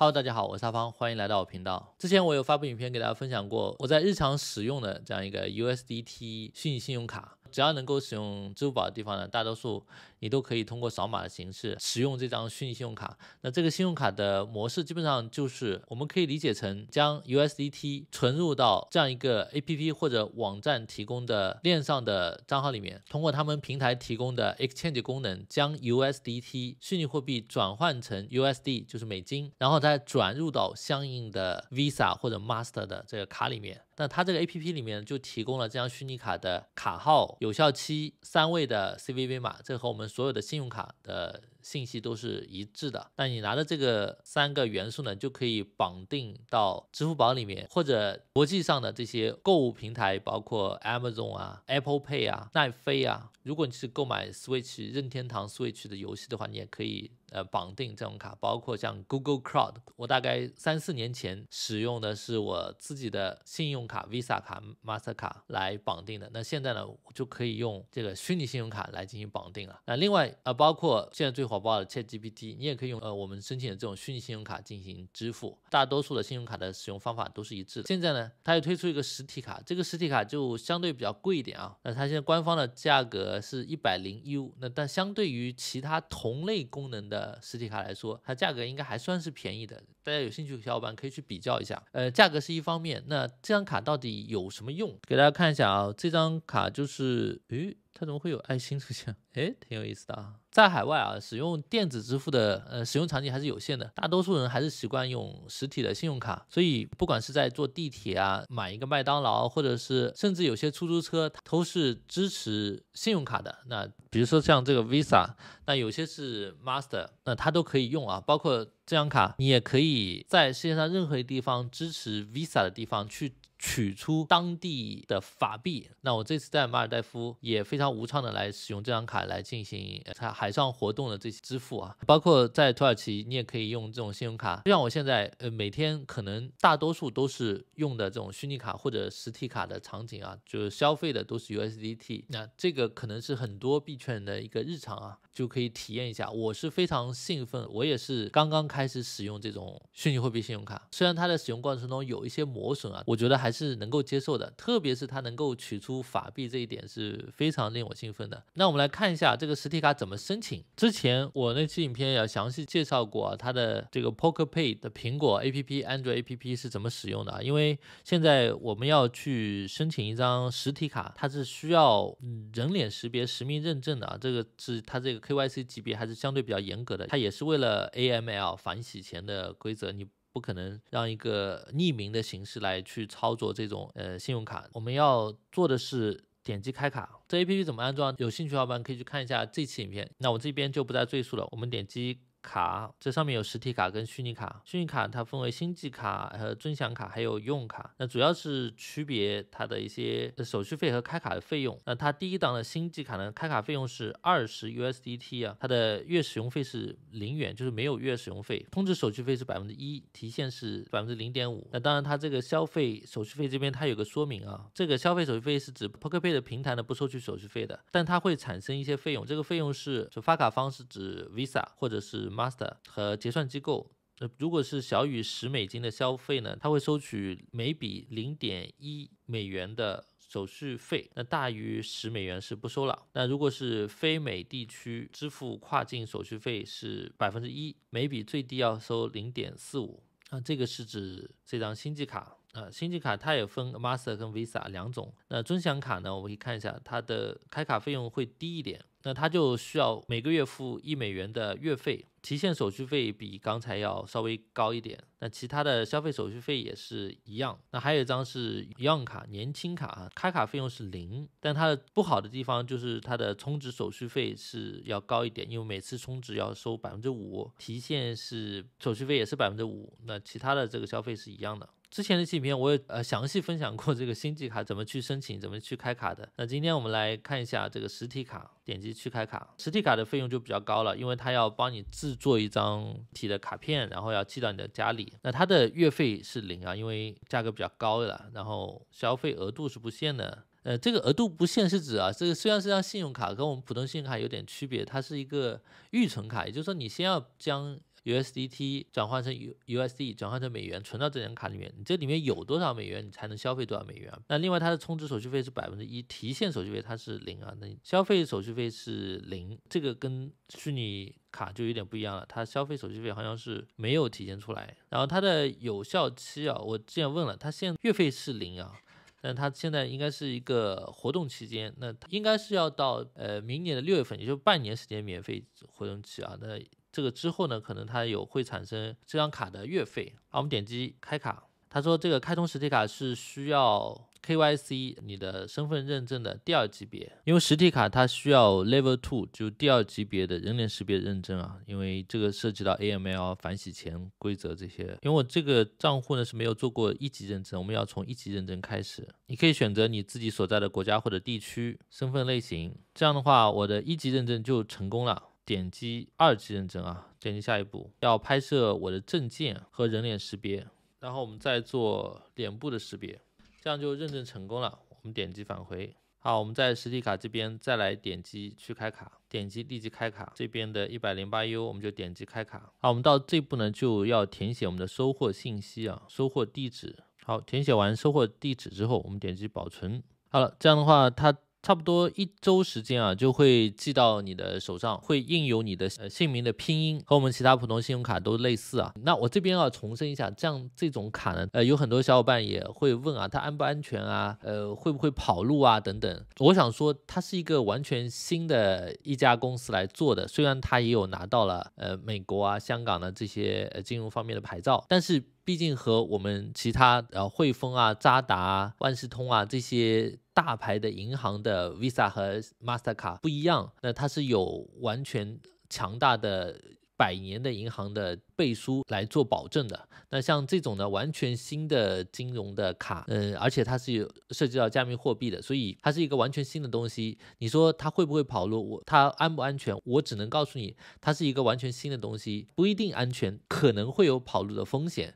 Hello，大家好，我是阿芳，欢迎来到我频道。之前我有发布影片给大家分享过，我在日常使用的这样一个 USDT 虚拟信用卡。只要能够使用支付宝的地方呢，大多数你都可以通过扫码的形式使用这张虚拟信用卡。那这个信用卡的模式基本上就是我们可以理解成将 USDT 存入到这样一个 APP 或者网站提供的链上的账号里面，通过他们平台提供的 exchange 功能，将 USDT 虚拟货币转换成 USD 就是美金，然后再转入到相应的 Visa 或者 Master 的这个卡里面。那它这个 APP 里面就提供了这张虚拟卡的卡号。有效期三位的 CVV 码，这和我们所有的信用卡的。信息都是一致的，那你拿着这个三个元素呢，就可以绑定到支付宝里面，或者国际上的这些购物平台，包括 Amazon 啊、Apple Pay 啊、奈飞啊。如果你是购买 Switch 任天堂 Switch 的游戏的话，你也可以呃绑定这种卡，包括像 Google c l o u d 我大概三四年前使用的是我自己的信用卡 Visa 卡、Master 卡来绑定的，那现在呢就可以用这个虚拟信用卡来进行绑定了。那另外啊，包括现在最火爆的 ChatGPT，你也可以用呃我们申请的这种虚拟信用卡进行支付。大多数的信用卡的使用方法都是一致的。现在呢，它又推出一个实体卡，这个实体卡就相对比较贵一点啊。那它现在官方的价格是一百零 U，那但相对于其他同类功能的实体卡来说，它价格应该还算是便宜的。大家有兴趣的小伙伴可以去比较一下。呃，价格是一方面，那这张卡到底有什么用？给大家看一下啊，这张卡就是，诶。它怎么会有爱心出现？哎，挺有意思的啊。在海外啊，使用电子支付的，呃，使用场景还是有限的。大多数人还是习惯用实体的信用卡。所以，不管是在坐地铁啊，买一个麦当劳，或者是甚至有些出租车，都是支持信用卡的。那比如说像这个 Visa，那有些是 Master，那它都可以用啊。包括这张卡，你也可以在世界上任何一地方支持 Visa 的地方去。取出当地的法币，那我这次在马尔代夫也非常无畅的来使用这张卡来进行它海上活动的这些支付啊，包括在土耳其你也可以用这种信用卡，就像我现在呃每天可能大多数都是用的这种虚拟卡或者实体卡的场景啊，就是消费的都是 USDT，那这个可能是很多币圈的一个日常啊，就可以体验一下，我是非常兴奋，我也是刚刚开始使用这种虚拟货币信用卡，虽然它的使用过程中有一些磨损啊，我觉得还。还是能够接受的，特别是它能够取出法币这一点是非常令我兴奋的。那我们来看一下这个实体卡怎么申请。之前我那期影片也详细介绍过它的这个 Poker Pay 的苹果 APP、安卓 APP 是怎么使用的。啊。因为现在我们要去申请一张实体卡，它是需要人脸识别实名认证的啊，这个是它这个 KYC 级别还是相对比较严格的。它也是为了 AML 反洗钱的规则，你。不可能让一个匿名的形式来去操作这种呃信用卡。我们要做的是点击开卡，这 A P P 怎么安装？有兴趣伙伴可以去看一下这期影片。那我这边就不再赘述了。我们点击。卡，这上面有实体卡跟虚拟卡。虚拟卡它分为星际卡和尊享卡，还有用卡。那主要是区别它的一些手续费和开卡的费用。那它第一档的星际卡呢，开卡费用是二十 USDT 啊，它的月使用费是零元，就是没有月使用费。充值手续费是百分之一，提现是百分之零点五。那当然，它这个消费手续费这边它有个说明啊，这个消费手续费是指 PokerPay 的平台呢不收取手续费的，但它会产生一些费用。这个费用是就发卡方是指 Visa 或者是。Master 和结算机构，呃，如果是小于十美金的消费呢，它会收取每笔零点一美元的手续费，那大于十美元是不收了。那如果是非美地区支付，跨境手续费是百分之一，每笔最低要收零点四五。啊，这个是指这张星际卡。呃，星级卡它也分 Master 跟 Visa 两种。那尊享卡呢，我们可以看一下，它的开卡费用会低一点，那它就需要每个月付一美元的月费，提现手续费比刚才要稍微高一点。那其他的消费手续费也是一样。那还有一张是 Young 卡，年轻卡啊，开卡费用是零，但它的不好的地方就是它的充值手续费是要高一点，因为每次充值要收百分之五，提现是手续费也是百分之五，那其他的这个消费是一样的。之前的几篇我也呃详细分享过这个星际卡怎么去申请，怎么去开卡的。那今天我们来看一下这个实体卡，点击去开卡。实体卡的费用就比较高了，因为它要帮你制作一张体的卡片，然后要寄到你的家里。那它的月费是零啊，因为价格比较高了。然后消费额度是不限的。呃，这个额度不限是指啊，这个虽然是张信用卡，跟我们普通信用卡有点区别，它是一个预存卡，也就是说你先要将。USDT 转换成 UUSD 转换成美元存到这张卡里面，你这里面有多少美元，你才能消费多少美元？那另外它的充值手续费是百分之一，提现手续费它是零啊，那消费手续费是零，这个跟虚拟卡就有点不一样了，它消费手续费好像是没有体现出来。然后它的有效期啊，我之前问了，它现月费是零啊，但它现在应该是一个活动期间，那应该是要到呃明年的六月份，也就半年时间免费活动期啊，那。这个之后呢，可能它有会产生这张卡的月费。啊，我们点击开卡，他说这个开通实体卡是需要 KYC 你的身份认证的第二级别，因为实体卡它需要 Level Two 就第二级别的人脸识别认证啊，因为这个涉及到 AML 反洗钱规则这些。因为我这个账户呢是没有做过一级认证，我们要从一级认证开始。你可以选择你自己所在的国家或者地区身份类型，这样的话我的一级认证就成功了。点击二级认证啊，点击下一步，要拍摄我的证件和人脸识别，然后我们再做脸部的识别，这样就认证成功了。我们点击返回，好，我们在实体卡这边再来点击去开卡，点击立即开卡，这边的一百零八 U 我们就点击开卡。好，我们到这步呢，就要填写我们的收货信息啊，收货地址。好，填写完收货地址之后，我们点击保存。好了，这样的话它。差不多一周时间啊，就会寄到你的手上，会印有你的呃姓名的拼音，和我们其他普通信用卡都类似啊。那我这边要重申一下，这样这种卡呢，呃，有很多小伙伴也会问啊，它安不安全啊，呃，会不会跑路啊等等。我想说，它是一个完全新的一家公司来做的，虽然它也有拿到了呃美国啊、香港的这些呃金融方面的牌照，但是毕竟和我们其他呃汇丰啊、渣打、万事通啊这些。大牌的银行的 Visa 和 Master 卡不一样，那它是有完全强大的百年的银行的背书来做保证的。那像这种呢，完全新的金融的卡，嗯，而且它是有涉及到加密货币的，所以它是一个完全新的东西。你说它会不会跑路？我它安不安全？我只能告诉你，它是一个完全新的东西，不一定安全，可能会有跑路的风险。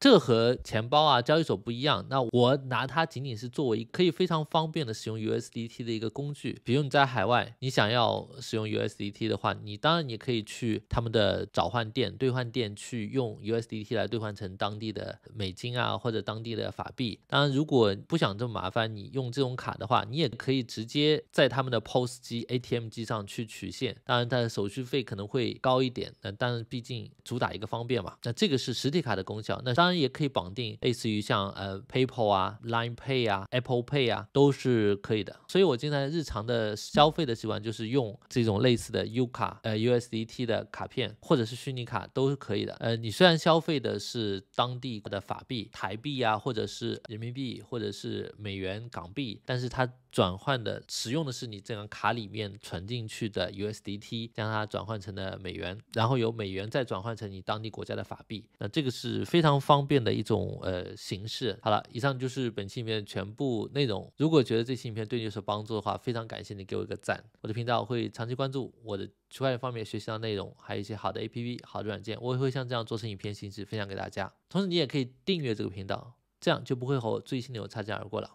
这和钱包啊、交易所不一样。那我拿它仅仅是作为可以非常方便的使用 USDT 的一个工具。比如你在海外，你想要使用 USDT 的话，你当然你可以去他们的找换店、兑换店去用 USDT 来兑换成当地的美金啊，或者当地的法币。当然，如果不想这么麻烦，你用这种卡的话，你也可以直接在他们的 POS 机、ATM 机上去取现。当然，它的手续费可能会高一点，呃，但毕竟主打一个方便嘛。那这个是实体卡的功效。那当然。也可以绑定，类似于像呃 PayPal 啊、Line Pay 啊、Apple Pay 啊，都是可以的。所以，我经常日常的消费的习惯就是用这种类似的 U 卡呃 USDT 的卡片或者是虚拟卡都是可以的。呃，你虽然消费的是当地的法币、台币啊，或者是人民币或者是美元、港币，但是它转换的使用的是你这张卡里面存进去的 USDT，将它转换成的美元，然后由美元再转换成你当地国家的法币。那这个是非常方。方便的一种呃形式。好了，以上就是本期影片的全部内容。如果觉得这期影片对你有所帮助的话，非常感谢你给我一个赞。我的频道会长期关注我的区块链方面学习的内容，还有一些好的 APP、好的软件，我也会像这样做成影片形式分享给大家。同时，你也可以订阅这个频道，这样就不会和我最新的有擦肩而过了。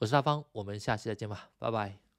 我是大芳，我们下期再见吧，拜拜。